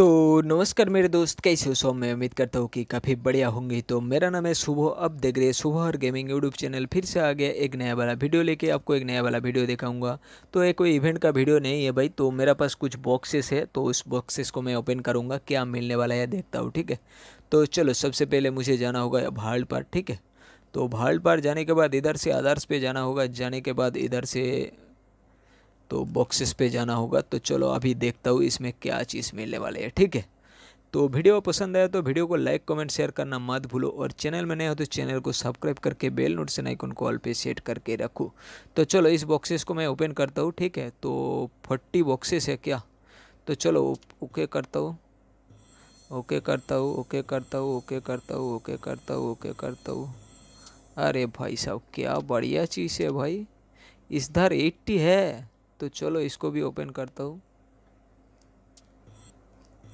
तो नमस्कार मेरे दोस्त कैसे हो सौ मैं उम्मीद करता हूँ कि काफ़ी बढ़िया होंगे तो मेरा नाम है सुबह अब देख रहे सुबह और गेमिंग यूट्यूब चैनल फिर से आ गया एक नया वाला वीडियो लेके आपको एक नया वाला वीडियो दिखाऊंगा तो ये कोई इवेंट का वीडियो नहीं है भाई तो मेरा पास कुछ बॉक्सेस है तो उस बॉक्सेस को मैं ओपन करूँगा क्या मिलने वाला है देखता हूँ ठीक है तो चलो सबसे पहले मुझे जाना होगा भाड़ पर ठीक है तो भाड़ पर जाने के बाद इधर से आदर्श पे जाना होगा जाने के बाद इधर से तो बॉक्सेस पे जाना होगा तो चलो अभी देखता हूँ इसमें क्या चीज़ मिलने वाली है ठीक है तो वीडियो पसंद आया तो वीडियो को लाइक कमेंट शेयर करना मत भूलो और चैनल में नए हो तो चैनल को सब्सक्राइब करके बेल नोट आइकन को ऑल पे सेट करके रखो तो चलो इस बॉक्सेस को मैं ओपन करता हूँ ठीक है तो फोर्टी बॉक्सेस है क्या तो चलो ओके करता हूँ ओके करता हूँ ओके करता हूँ ओके करता हूँ ओके करता हूँ ओके करता हूँ अरे भाई साहब क्या बढ़िया चीज़ है भाई इस धार एट्टी है तो चलो इसको भी ओपन करता हूँ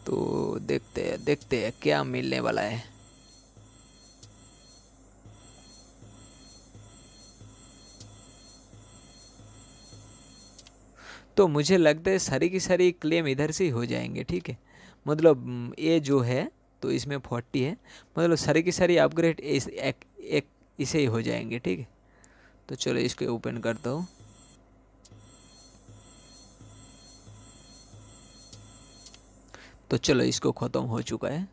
तो देखते हैं देखते हैं क्या मिलने वाला है तो मुझे लगता है सारी की सारी क्लेम इधर से ही हो जाएंगे ठीक है मतलब ये जो है तो इसमें फोर्टी है मतलब सारी की सारी अपग्रेड इस एक, एक इसे ही हो जाएंगे ठीक है तो चलो इसको ओपन करता हूँ तो चलो इसको ख़त्म हो चुका है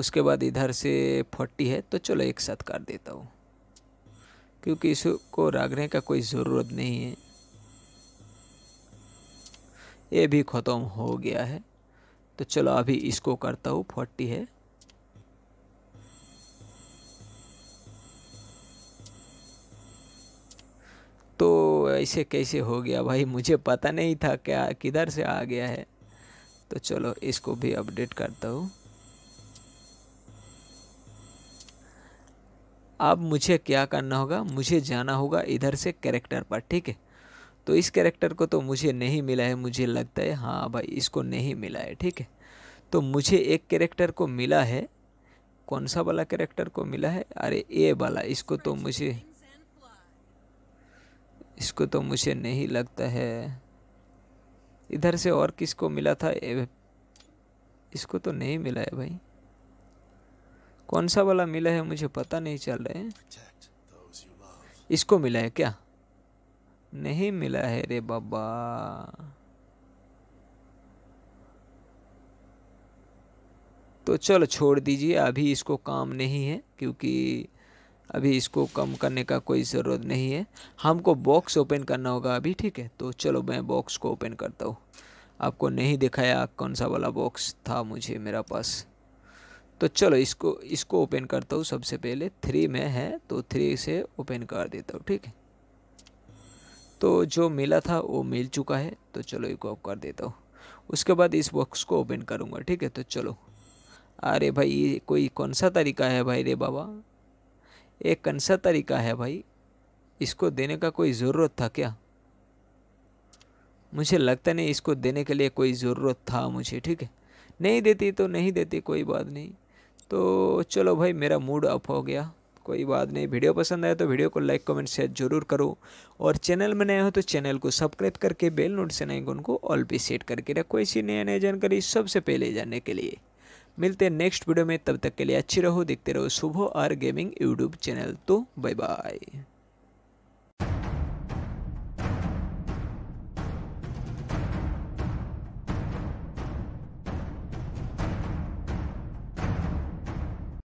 उसके बाद इधर से फोर्टी है तो चलो एक साथ काट देता हूँ क्योंकि इसको रागने का कोई ज़रूरत नहीं है ये भी ख़त्म हो गया है तो चलो अभी इसको करता हूँ फोर्टी है तो ऐसे कैसे हो गया भाई मुझे पता नहीं था क्या किधर से आ गया है तो चलो इसको भी अपडेट करता हूँ अब मुझे क्या करना होगा मुझे जाना होगा इधर से कैरेक्टर पर ठीक है तो इस कैरेक्टर को तो मुझे नहीं मिला है मुझे लगता है हाँ भाई इसको नहीं मिला है ठीक है तो मुझे एक कैरेक्टर को मिला है कौन सा वाला कैरेक्टर को मिला है अरे ए वाला इसको तो मुझे इसको तो मुझे नहीं लगता है इधर से और किसको मिला था इसको तो नहीं मिला है भाई कौन सा वाला मिला है मुझे पता नहीं चल रहा है इसको मिला है क्या नहीं मिला है रे बाबा तो चलो छोड़ दीजिए अभी इसको काम नहीं है क्योंकि अभी इसको कम करने का कोई ज़रूरत नहीं है हमको बॉक्स ओपन करना होगा अभी ठीक है तो चलो मैं बॉक्स को ओपन करता हूँ आपको नहीं दिखाया कौन सा वाला बॉक्स था मुझे मेरा पास तो चलो इसको इसको ओपन करता हूँ सबसे पहले थ्री में है तो थ्री से ओपन कर देता हूँ ठीक है तो जो मिला था वो मिल चुका है तो चलो इसको ऑफ कर देता हूँ उसके बाद इस बॉक्स को ओपन करूँगा ठीक है तो चलो अरे भाई ये कोई कौन सा तरीका है भाई रे बाबा एक कौन सा तरीका है भाई इसको देने का कोई ज़रूरत था क्या मुझे लगता नहीं इसको देने के लिए कोई ज़रूरत था मुझे ठीक है नहीं देती तो नहीं देती कोई बात नहीं तो चलो भाई मेरा मूड अप हो गया कोई बात नहीं वीडियो पसंद आए तो वीडियो को लाइक कमेंट शेयर जरूर करो और चैनल में नए हो तो चैनल को सब्सक्राइब करके बेल नोट से को ऑल पे सेट करके रखो ऐसी नया नया जानकारी सबसे पहले जानने के लिए मिलते हैं नेक्स्ट वीडियो में तब तक के लिए अच्छी रहो देखते रहो Shubho R gaming YouTube channel तो बाय बाय